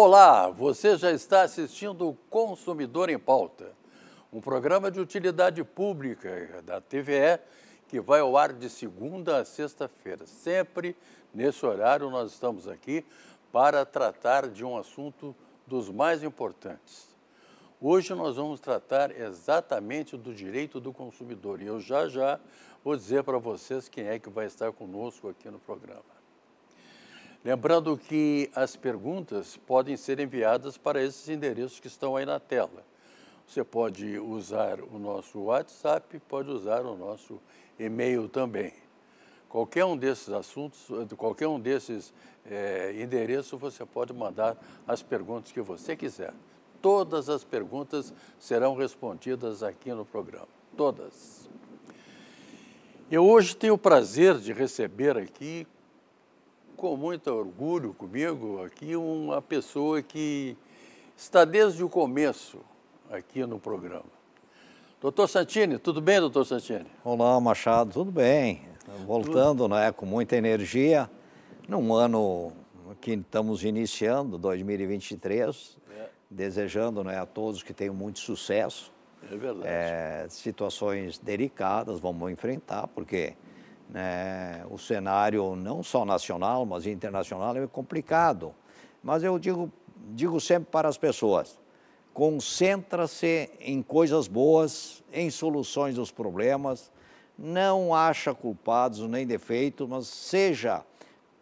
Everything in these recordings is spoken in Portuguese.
Olá, você já está assistindo o Consumidor em Pauta, um programa de utilidade pública da TVE que vai ao ar de segunda a sexta-feira. Sempre nesse horário nós estamos aqui para tratar de um assunto dos mais importantes. Hoje nós vamos tratar exatamente do direito do consumidor e eu já já vou dizer para vocês quem é que vai estar conosco aqui no programa. Lembrando que as perguntas podem ser enviadas para esses endereços que estão aí na tela. Você pode usar o nosso WhatsApp, pode usar o nosso e-mail também. Qualquer um desses assuntos, qualquer um desses é, endereços, você pode mandar as perguntas que você quiser. Todas as perguntas serão respondidas aqui no programa. Todas. Eu hoje tenho o prazer de receber aqui com muito orgulho comigo aqui uma pessoa que está desde o começo aqui no programa. Doutor Santini, tudo bem, doutor Santini? Olá, Machado, tudo bem. Voltando, tudo. né, com muita energia, num ano que estamos iniciando, 2023, é. desejando né, a todos que tenham muito sucesso. É verdade. É, situações delicadas vamos enfrentar, porque é, o cenário não só nacional, mas internacional é complicado. Mas eu digo, digo sempre para as pessoas, concentra-se em coisas boas, em soluções dos problemas, não acha culpados nem defeitos, mas seja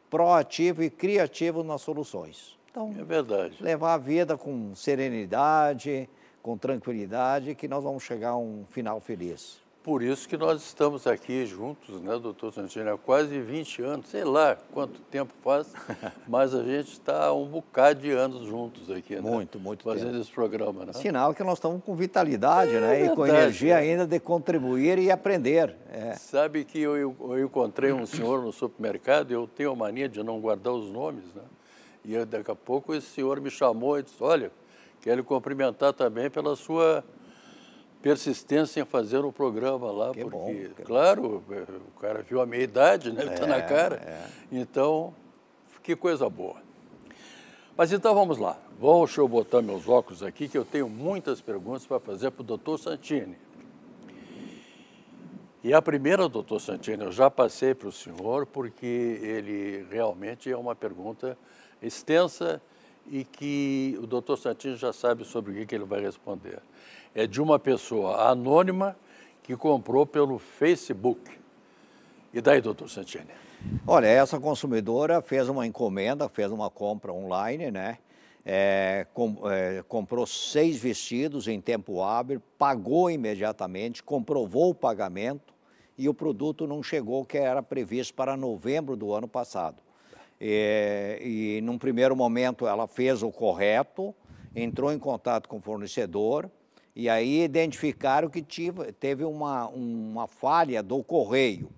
proativo e criativo nas soluções. Então, é verdade. Levar a vida com serenidade, com tranquilidade, que nós vamos chegar a um final feliz por isso que nós estamos aqui juntos, né, doutor Santino, há quase 20 anos, sei lá quanto tempo faz, mas a gente está um bocado de anos juntos aqui, né? Muito, muito Fazendo tempo. esse programa, né? Sinal que nós estamos com vitalidade, é, né? e com energia é. ainda de contribuir e aprender. É. Sabe que eu, eu, encontrei um senhor no supermercado, eu tenho a mania de não guardar os nomes, né? E daqui a pouco esse senhor me chamou e disse, olha, quero cumprimentar também pela sua persistência em fazer o programa lá, que porque, bom, claro, o cara viu a meia idade, né? Está é, na cara. É. Então, que coisa boa. Mas então vamos lá. Vou, deixa eu botar meus óculos aqui, que eu tenho muitas perguntas para fazer para o doutor Santini. E a primeira, doutor Santini, eu já passei para o senhor, porque ele realmente é uma pergunta extensa e que o doutor Santini já sabe sobre o que ele vai responder é de uma pessoa anônima que comprou pelo Facebook. E daí, doutor Santini? Olha, essa consumidora fez uma encomenda, fez uma compra online, né? É, com, é, comprou seis vestidos em tempo hábil, pagou imediatamente, comprovou o pagamento e o produto não chegou que era previsto para novembro do ano passado. E, é, e num primeiro momento ela fez o correto, entrou em contato com o fornecedor, e aí identificaram que tive, teve uma, uma falha do correio.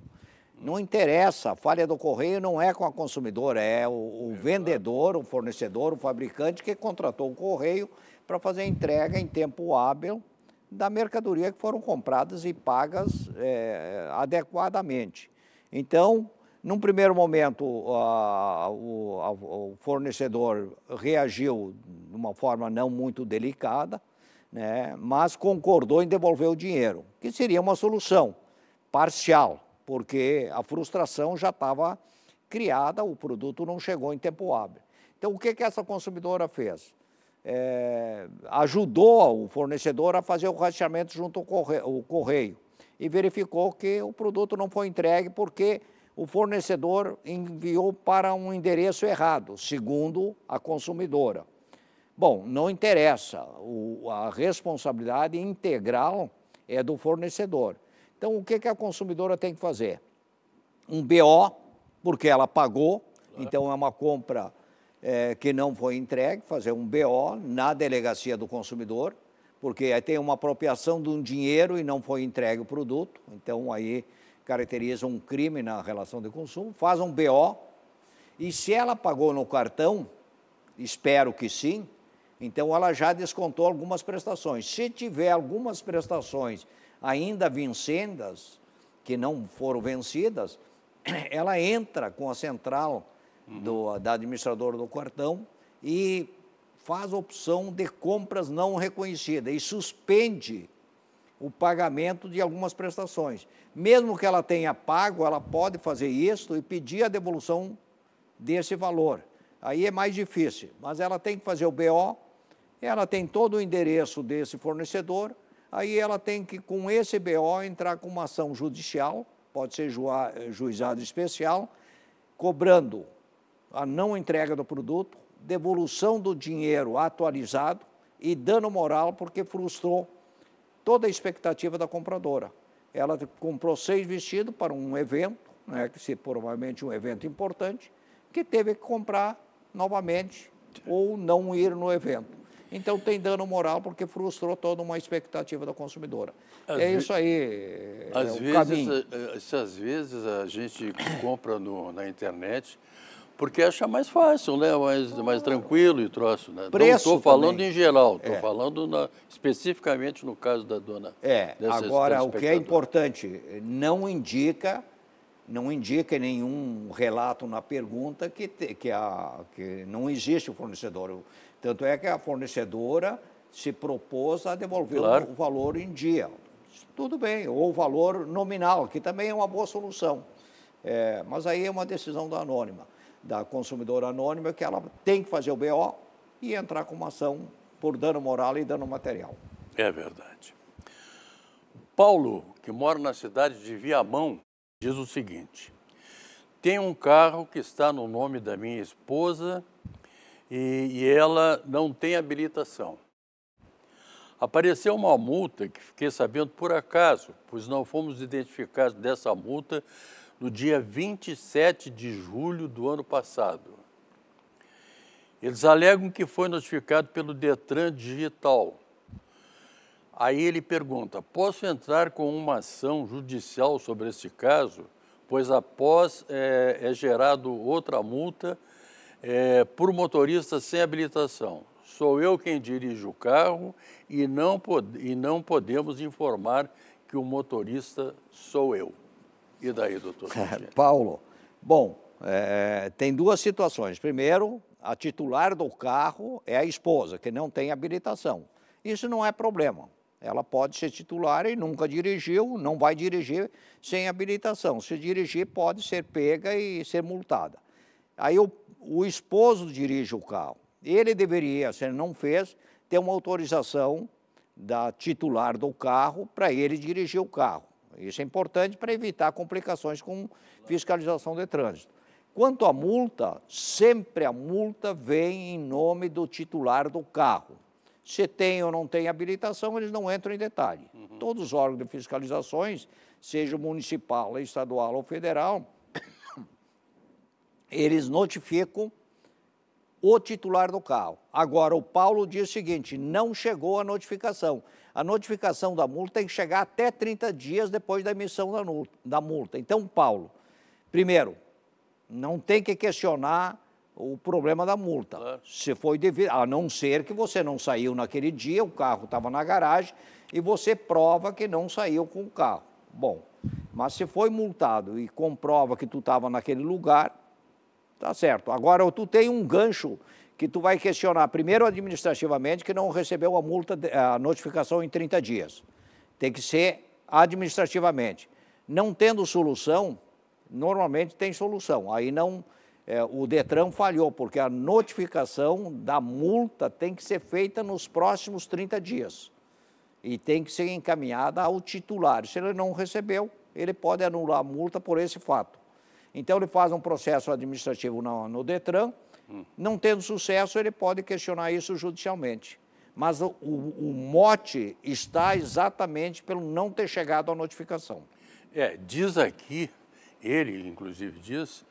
Não interessa, a falha do correio não é com a consumidora, é o, o vendedor, o fornecedor, o fabricante que contratou o correio para fazer a entrega em tempo hábil da mercadoria que foram compradas e pagas é, adequadamente. Então, num primeiro momento, a, o, a, o fornecedor reagiu de uma forma não muito delicada, né, mas concordou em devolver o dinheiro, que seria uma solução parcial, porque a frustração já estava criada, o produto não chegou em tempo hábil. Então, o que, que essa consumidora fez? É, ajudou o fornecedor a fazer o rastreamento junto ao correio e verificou que o produto não foi entregue porque o fornecedor enviou para um endereço errado, segundo a consumidora. Bom, não interessa. O, a responsabilidade integral é do fornecedor. Então, o que, que a consumidora tem que fazer? Um BO, porque ela pagou, claro. então é uma compra é, que não foi entregue, fazer um BO na delegacia do consumidor, porque aí tem uma apropriação de um dinheiro e não foi entregue o produto, então aí caracteriza um crime na relação de consumo, faz um BO, e se ela pagou no cartão, espero que sim, então, ela já descontou algumas prestações. Se tiver algumas prestações ainda vincendas, que não foram vencidas, ela entra com a central uhum. da administradora do cartão e faz opção de compras não reconhecidas e suspende o pagamento de algumas prestações. Mesmo que ela tenha pago, ela pode fazer isso e pedir a devolução desse valor. Aí é mais difícil, mas ela tem que fazer o BO ela tem todo o endereço desse fornecedor, aí ela tem que, com esse BO, entrar com uma ação judicial, pode ser eh, juizado especial, cobrando a não entrega do produto, devolução do dinheiro atualizado e dano moral, porque frustrou toda a expectativa da compradora. Ela comprou seis vestidos para um evento, né, que se provavelmente um evento importante, que teve que comprar novamente ou não ir no evento. Então tem dano moral porque frustrou toda uma expectativa da consumidora. é isso aí. Às, é vezes, eh, às vezes a gente compra no, na internet porque acha mais fácil, né? mais, mais tranquilo e troço. Né? Preço Não estou falando também. em geral, estou é. falando na, especificamente no caso da dona. É, dessa, agora o que é importante, não indica não indica nenhum relato na pergunta que, que, a, que não existe o fornecedor. Tanto é que a fornecedora se propôs a devolver claro. o valor em dia. Tudo bem, ou o valor nominal, que também é uma boa solução. É, mas aí é uma decisão da anônima, da consumidora anônima, que ela tem que fazer o BO e entrar com uma ação por dano moral e dano material. É verdade. Paulo, que mora na cidade de Viamão, diz o seguinte: tem um carro que está no nome da minha esposa e, e ela não tem habilitação. Apareceu uma multa que fiquei sabendo por acaso, pois não fomos identificados dessa multa no dia 27 de julho do ano passado. Eles alegam que foi notificado pelo Detran Digital. Aí ele pergunta: posso entrar com uma ação judicial sobre esse caso? Pois após é, é gerado outra multa é, por motorista sem habilitação. Sou eu quem dirige o carro e não, pod e não podemos informar que o motorista sou eu. E daí, doutor? Paulo, bom, é, tem duas situações. Primeiro, a titular do carro é a esposa, que não tem habilitação. Isso não é problema. Ela pode ser titular e nunca dirigiu, não vai dirigir sem habilitação. Se dirigir, pode ser pega e ser multada. Aí o o esposo dirige o carro. Ele deveria, se ele não fez, ter uma autorização da titular do carro para ele dirigir o carro. Isso é importante para evitar complicações com fiscalização de trânsito. Quanto à multa, sempre a multa vem em nome do titular do carro. Se tem ou não tem habilitação, eles não entram em detalhe. Uhum. Todos os órgãos de fiscalizações, seja municipal, estadual ou federal, eles notificam o titular do carro. Agora, o Paulo diz o seguinte: não chegou a notificação. A notificação da multa tem que chegar até 30 dias depois da emissão da multa. Então, Paulo, primeiro, não tem que questionar o problema da multa. Se foi devido, a não ser que você não saiu naquele dia, o carro estava na garagem e você prova que não saiu com o carro. Bom, mas se foi multado e comprova que tu estava naquele lugar, Tá certo. Agora, tu tem um gancho que tu vai questionar, primeiro administrativamente, que não recebeu a multa, a notificação em 30 dias. Tem que ser administrativamente. Não tendo solução, normalmente tem solução. Aí não, é, o Detran falhou, porque a notificação da multa tem que ser feita nos próximos 30 dias e tem que ser encaminhada ao titular. Se ele não recebeu, ele pode anular a multa por esse fato. Então ele faz um processo administrativo no, no Detran, hum. não tendo sucesso, ele pode questionar isso judicialmente. Mas o, o, mote está exatamente pelo não ter chegado à notificação. É, diz aqui, ele inclusive diz,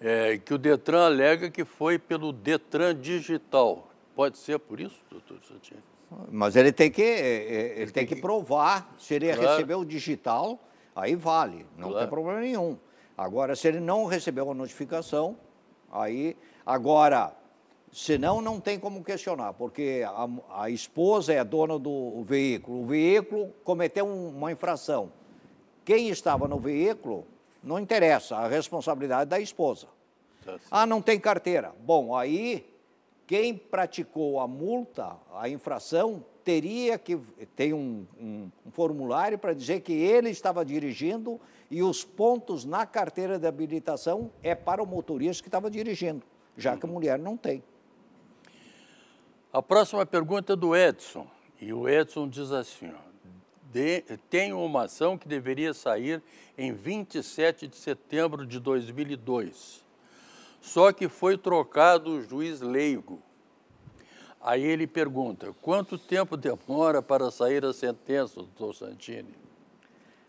é, que o Detran alega que foi pelo Detran Digital. Pode ser por isso, doutor Santini? Mas ele tem que, é, é, ele, ele tem, tem que, que provar. Se ele claro. recebeu o digital, aí vale, não claro. tem problema nenhum. Agora, se ele não recebeu a notificação, aí. Agora, senão não tem como questionar, porque a, a esposa é a dona do veículo. O veículo cometeu um, uma infração. Quem estava no veículo não interessa, a responsabilidade é da esposa. Tá, ah, não tem carteira. Bom, aí quem praticou a multa, a infração, teria que tem um, um, um formulário para dizer que ele estava dirigindo e os pontos na carteira de habilitação é para o motorista que estava dirigindo, já que a uhum. mulher não tem. A próxima pergunta é do Edson. E o Edson diz assim: ó, de, uma ação que deveria sair em 27 de setembro de 2002. Só que foi trocado o juiz leigo Aí ele pergunta: quanto tempo demora para sair a sentença, doutor Santini?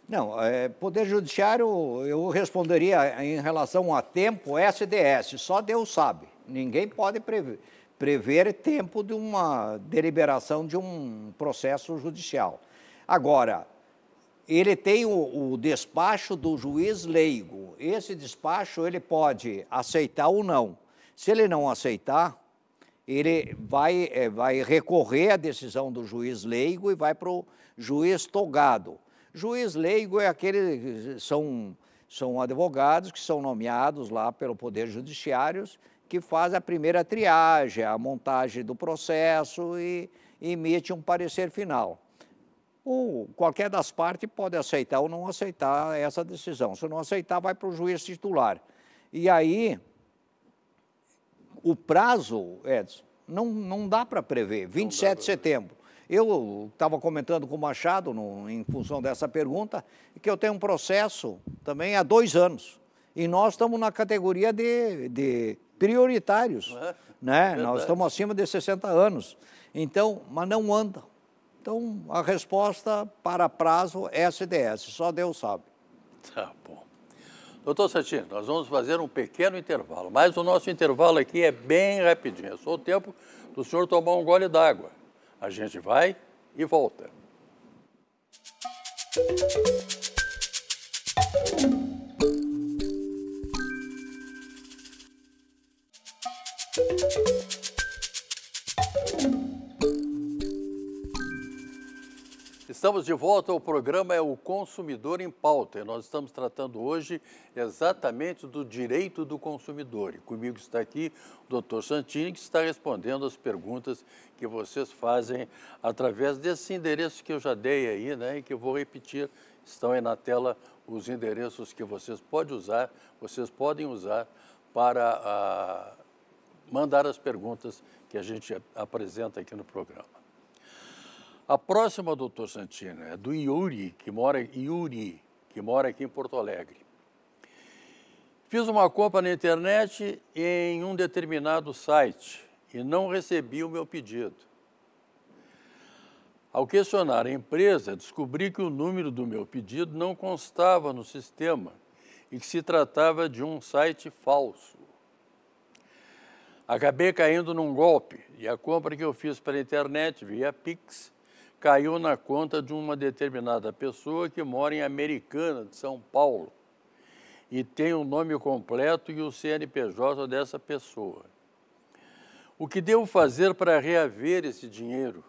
Não, é, Poder Judiciário, eu responderia em relação a tempo, SDS, só Deus sabe. Ninguém pode prever, prever tempo de uma deliberação de um processo judicial. Agora, ele tem o, o, despacho do juiz leigo. Esse despacho ele pode aceitar ou não. Se ele não aceitar, ele vai, é, vai recorrer à decisão do juiz leigo e vai para o juiz togado. Juiz leigo é aquele são são advogados que são nomeados lá pelo Poder Judiciário que faz a primeira triagem, a montagem do processo e, e emite um parecer final. O, qualquer das partes pode aceitar ou não aceitar essa decisão. Se não aceitar, vai para o juiz titular. E aí o prazo, Edson, não, não dá para prever. 27 de setembro. Eu estava comentando com o Machado, no, em função dessa pergunta, que eu tenho um processo também há dois anos. E nós estamos na categoria de, de prioritários. É, né? É nós estamos acima de 60 anos. Então, mas não anda. Então, a resposta para prazo é SDS. Só Deus sabe. Tá bom. Doutor Satine, nós vamos fazer um pequeno intervalo, mas o nosso intervalo aqui é bem rapidinho. É só o tempo do senhor tomar um gole d'água. A gente vai e volta. Estamos de volta ao programa É o Consumidor em Pauta e nós estamos tratando hoje exatamente do direito do consumidor. E comigo está aqui o doutor Santini, que está respondendo as perguntas que vocês fazem através desse endereço que eu já dei aí, né, e que eu vou repetir. Estão aí na tela os endereços que vocês podem usar, vocês podem usar para a, ah, mandar as perguntas que a gente apresenta aqui no programa. A próxima, doutor Santino, é do Yuri, que mora, Yuri, que mora aqui em Porto Alegre. Fiz uma compra na internet em um determinado site e não recebi o meu pedido. Ao questionar a empresa, descobri que o número do meu pedido não constava no sistema e que se tratava de um site falso. Acabei caindo num golpe e a compra que eu fiz pela internet via Pix caiu na conta de uma determinada pessoa que mora em Americana, de São Paulo, e tem o nome completo e o CNPJ dessa pessoa. O que devo fazer para reaver esse dinheiro?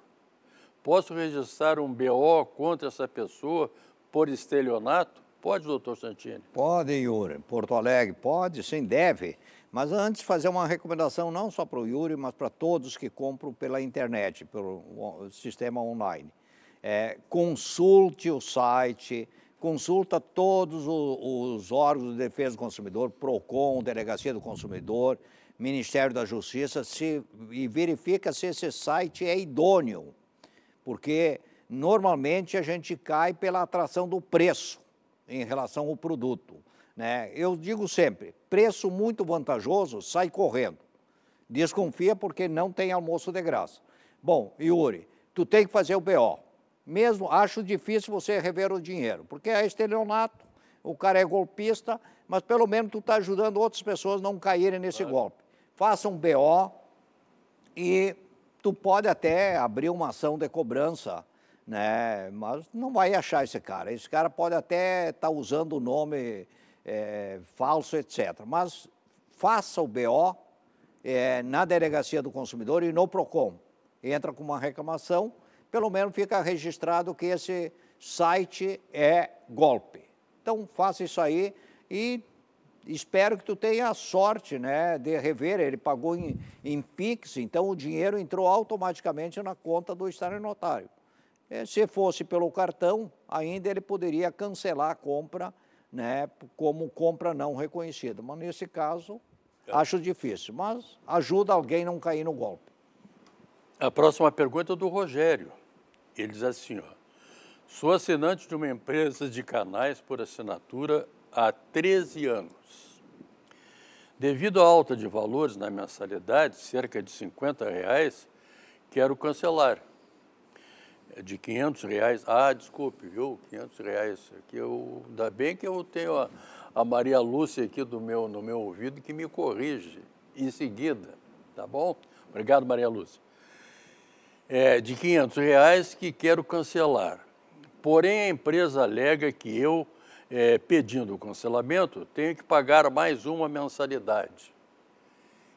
Posso registrar um BO contra essa pessoa por estelionato? Pode, doutor Santini? Pode, Yuri. Porto Alegre, pode, sim, deve. Mas antes, fazer uma recomendação não só para o Yuri, mas para todos que compram pela internet, pelo sistema online. É, consulte o site, consulta todos os órgãos de defesa do consumidor, PROCON, Delegacia do Consumidor, Ministério da Justiça, se, e verifica se esse site é idôneo. Porque normalmente a gente cai pela atração do preço em relação ao produto. Né? Eu digo sempre, preço muito vantajoso, sai correndo. Desconfia porque não tem almoço de graça. Bom, Yuri, tu tem que fazer o BO. Mesmo, acho difícil você rever o dinheiro, porque é estelionato, o cara é golpista, mas pelo menos tu está ajudando outras pessoas não caírem nesse claro. golpe. Faça um BO e tu pode até abrir uma ação de cobrança, né? Mas não vai achar esse cara. Esse cara pode até estar tá usando o nome é, falso, etc. Mas faça o BO é, na Delegacia do Consumidor e no PROCON. Entra com uma reclamação, pelo menos fica registrado que esse site é golpe. Então, faça isso aí e espero que tu tenha a sorte né, de rever. Ele pagou em, em Pix, então o dinheiro entrou automaticamente na conta do notário. É, se fosse pelo cartão, ainda ele poderia cancelar a compra né, como compra não reconhecida. Mas nesse caso, é. acho difícil. Mas ajuda alguém a não cair no golpe. A próxima pergunta é do Rogério. Ele diz assim: ó, sou assinante de uma empresa de canais por assinatura há 13 anos. Devido à alta de valores na mensalidade, cerca de 50 reais, quero cancelar de 500 reais. Ah, desculpe, viu? 500 reais. Aqui eu, ainda bem que eu tenho a, a Maria Lúcia aqui do meu, no meu ouvido que me corrige em seguida, tá bom? Obrigado, Maria Lúcia. É, de 500 reais que quero cancelar. Porém, a empresa alega que eu, é, pedindo o cancelamento, tenho que pagar mais uma mensalidade.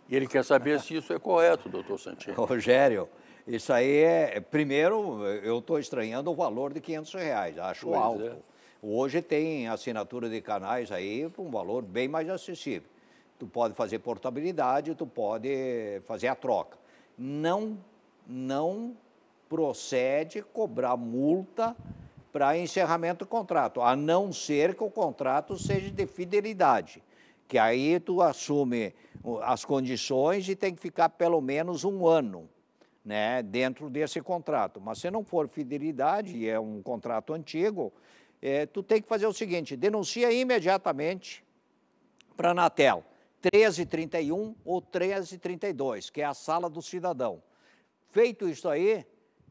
E ele quer saber se isso é correto, doutor Santiago Rogério, isso aí é. Primeiro, eu estou estranhando o valor de 500 reais, acho pois alto. É. Hoje tem assinatura de canais aí com um valor bem mais acessível. Tu pode fazer portabilidade, tu pode fazer a troca. Não, não procede cobrar multa para encerramento do contrato, a não ser que o contrato seja de fidelidade, que aí tu assume as condições e tem que ficar pelo menos um ano né, dentro desse contrato. Mas se não for fidelidade, e é um contrato antigo, é, tu tem que fazer o seguinte, denuncia imediatamente para a Anatel, 1331 ou 1332, que é a sala do cidadão. Feito isso aí,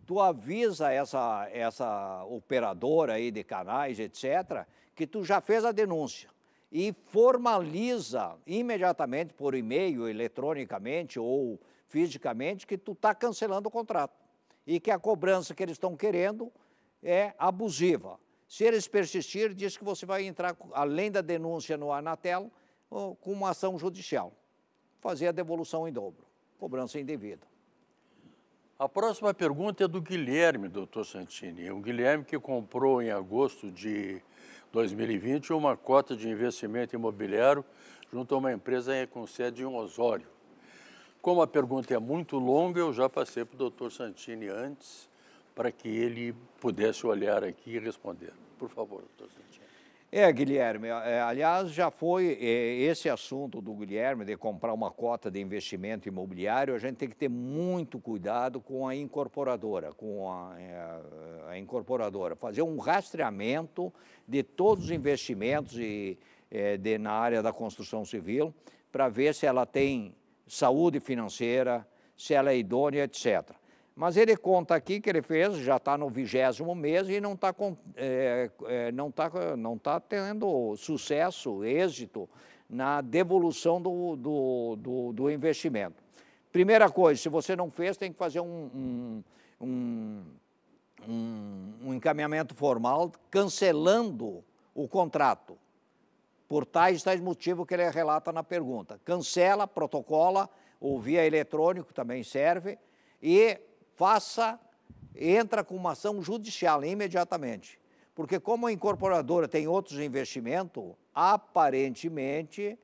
tu avisa essa, essa operadora aí de canais, etc., que tu já fez a denúncia e formaliza imediatamente por e-mail, eletronicamente ou fisicamente que tu está cancelando o contrato e que a cobrança que eles estão querendo é abusiva. Se eles persistirem, diz que você vai entrar, além da denúncia no Anatel, com uma ação judicial. Fazer a devolução em dobro, cobrança indevida. A próxima pergunta é do Guilherme, doutor Santini. O Guilherme que comprou em agosto de 2020 uma cota de investimento imobiliário junto a uma empresa com sede em Osório. Como a pergunta é muito longa, eu já passei para o doutor Santini antes, para que ele pudesse olhar aqui e responder. Por favor, doutor Santini. É, Guilherme, é, aliás, já foi é, esse assunto do Guilherme de comprar uma cota de investimento imobiliário, a gente tem que ter muito cuidado com a incorporadora, com a, é, a incorporadora, fazer um rastreamento de todos os investimentos e, de, na área da construção civil para ver se ela tem saúde financeira, se ela é idônea, etc. Mas ele conta aqui que ele fez, já está no vigésimo mês e não está é, é, não tá, não tá tendo sucesso, êxito na devolução do, do, do, do, investimento. Primeira coisa, se você não fez, tem que fazer um, um, um, um encaminhamento formal cancelando o contrato por tais e tais motivos que ele relata na pergunta. Cancela, protocola, ou via eletrônico também serve, e faça, entra com uma ação judicial imediatamente. Porque como a incorporadora tem outros investimentos, aparentemente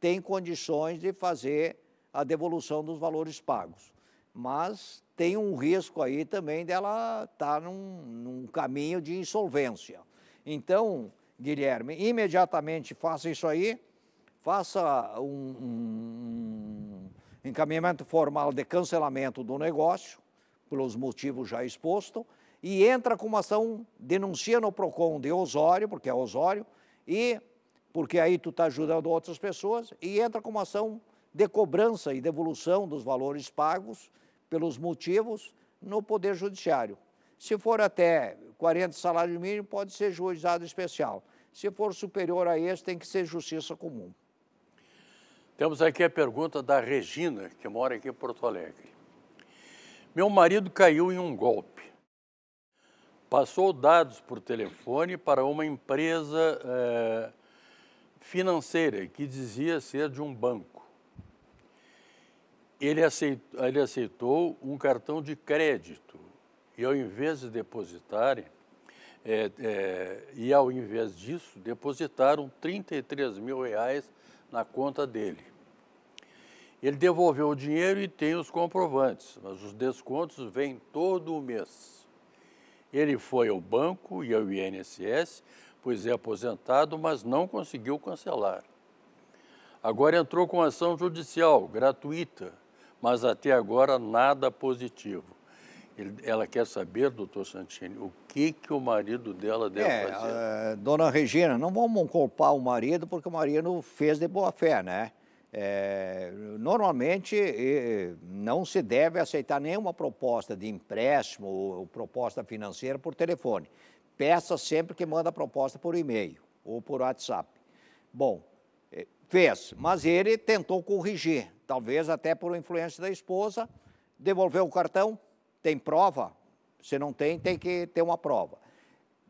tem condições de fazer a devolução dos valores pagos. Mas tem um risco aí também dela estar tá num, num caminho de insolvência. Então, Guilherme. Imediatamente faça isso aí, faça um, um encaminhamento formal de cancelamento do negócio, pelos motivos já expostos, e entra com uma ação, denuncia no PROCON de Osório, porque é Osório, e porque aí tu está ajudando outras pessoas, e entra com uma ação de cobrança e devolução dos valores pagos pelos motivos no Poder Judiciário. Se for até 40 salários mínimos, pode ser juizado especial. Se for superior a esse, tem que ser justiça comum. Temos aqui a pergunta da Regina, que mora aqui em Porto Alegre. Meu marido caiu em um golpe. Passou dados por telefone para uma empresa é, financeira que dizia ser de um banco. Ele aceitou, ele aceitou um cartão de crédito e ao invés de depositarem, é, é, e ao invés disso, depositaram 33 mil reais na conta dele. Ele devolveu o dinheiro e tem os comprovantes, mas os descontos vêm todo o mês. Ele foi ao banco e ao INSS, pois é aposentado, mas não conseguiu cancelar. Agora entrou com ação judicial gratuita, mas até agora nada positivo. Ele, ela quer saber, doutor Santini, o que, que o marido dela deve é, fazer. A, ah, dona Regina, não vamos culpar o marido porque o marido fez de boa fé, né? É, normalmente não se deve aceitar nenhuma proposta de empréstimo ou proposta financeira por telefone. Peça sempre que manda a proposta por e-mail ou por WhatsApp. Bom, é, fez, mas ele tentou corrigir, talvez até por influência da esposa, devolveu o cartão, tem prova? Se não tem, tem que ter uma prova.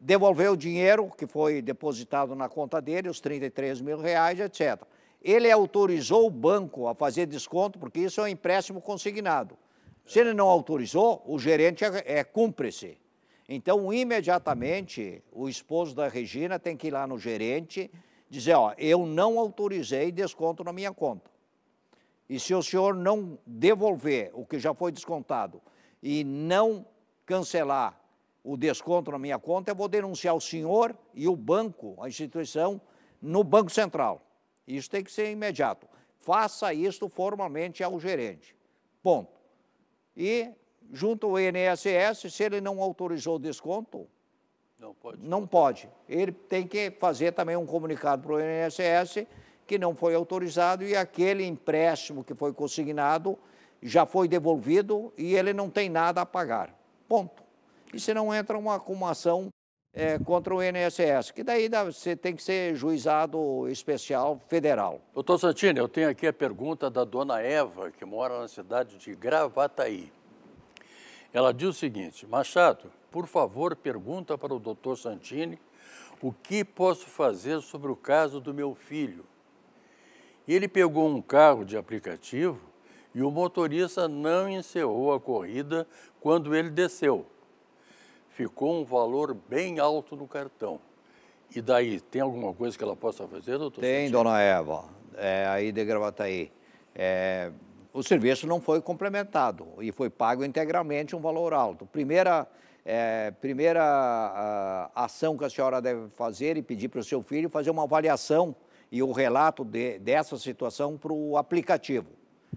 Devolveu o dinheiro que foi depositado na conta dele, os 33 mil reais, etc. Ele autorizou o banco a fazer desconto, porque isso é um empréstimo consignado. Se ele não autorizou, o gerente é, é cúmplice. Então, imediatamente, o esposo da Regina tem que ir lá no gerente dizer, ó, eu não autorizei desconto na minha conta. E se o senhor não devolver o que já foi descontado e não cancelar o desconto na minha conta, eu vou denunciar o senhor e o banco, a instituição, no Banco Central. Isso tem que ser imediato. Faça isso formalmente ao gerente. Ponto. E junto ao INSS, se ele não autorizou o desconto, não pode. Não pode. Ele tem que fazer também um comunicado para o INSS que não foi autorizado e aquele empréstimo que foi consignado já foi devolvido e ele não tem nada a pagar. Ponto. E se não entra uma, uma ação é, contra o INSS, que daí você tem que ser juizado especial federal. Doutor Santini, eu tenho aqui a pergunta da dona Eva, que mora na cidade de Gravataí. Ela diz o seguinte, Machado, por favor, pergunta para o doutor Santini o que posso fazer sobre o caso do meu filho. Ele pegou um carro de aplicativo e o motorista não encerrou a corrida quando ele desceu. Ficou um valor bem alto no cartão. E daí, tem alguma coisa que ela possa fazer, doutor? Tem, dona Eva, é, aí de Gravataí. É, o serviço não foi complementado e foi pago integralmente um valor alto. Primeira, é, primeira a, ação que a senhora deve fazer e pedir para o seu filho fazer uma avaliação e o relato de, dessa situação para o aplicativo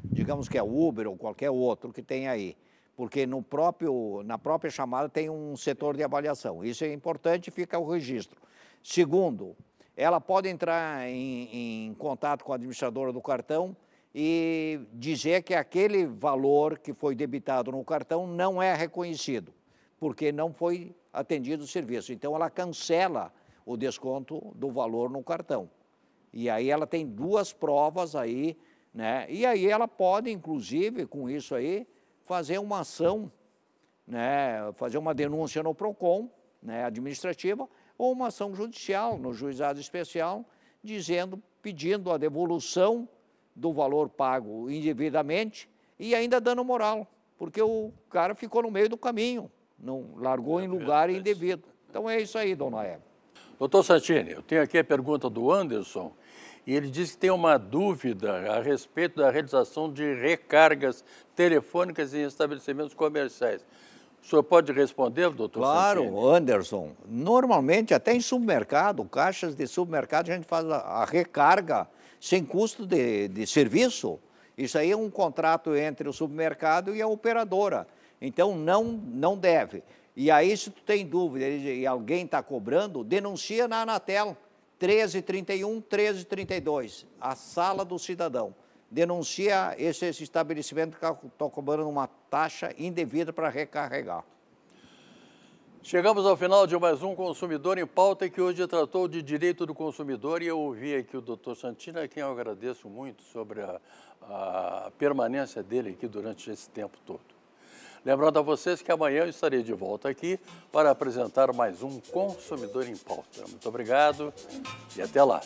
digamos que é Uber ou qualquer outro que tem aí, porque no próprio, na própria chamada tem um setor de avaliação. Isso é importante, fica o registro. Segundo, ela pode entrar em, em contato com a administradora do cartão e dizer que aquele valor que foi debitado no cartão não é reconhecido, porque não foi atendido o serviço. Então ela cancela o desconto do valor no cartão. E aí ela tem duas provas aí né? E aí ela pode, inclusive, com isso aí, fazer uma ação, né? fazer uma denúncia no PROCON né? administrativa ou uma ação judicial no juizado especial, dizendo, pedindo a devolução do valor pago indevidamente e ainda dando moral, porque o cara ficou no meio do caminho, não largou é, em é lugar indevido. Então é isso aí, dona Eva. Doutor Santini, eu tenho aqui a pergunta do Anderson e ele diz que tem uma dúvida a respeito da realização de recargas telefônicas em estabelecimentos comerciais. O senhor pode responder, doutor? Claro, Santini? Anderson. Normalmente, até em supermercado, caixas de supermercado, a gente faz a recarga sem custo de, de serviço. Isso aí é um contrato entre o supermercado e a operadora. Então, não, não deve. E aí, se tu tem dúvida e alguém está cobrando, denuncia na Anatel 1331, 1332, a Sala do Cidadão. Denuncia esse, esse estabelecimento que está tá cobrando uma taxa indevida para recarregar. Chegamos ao final de mais um Consumidor em Pauta, que hoje tratou de direito do consumidor. E eu ouvi aqui o doutor Santina, a quem eu agradeço muito sobre a, a permanência dele aqui durante esse tempo todo. Lembrando a vocês que amanhã eu estarei de volta aqui para apresentar mais um Consumidor em Pauta. Muito obrigado e até lá.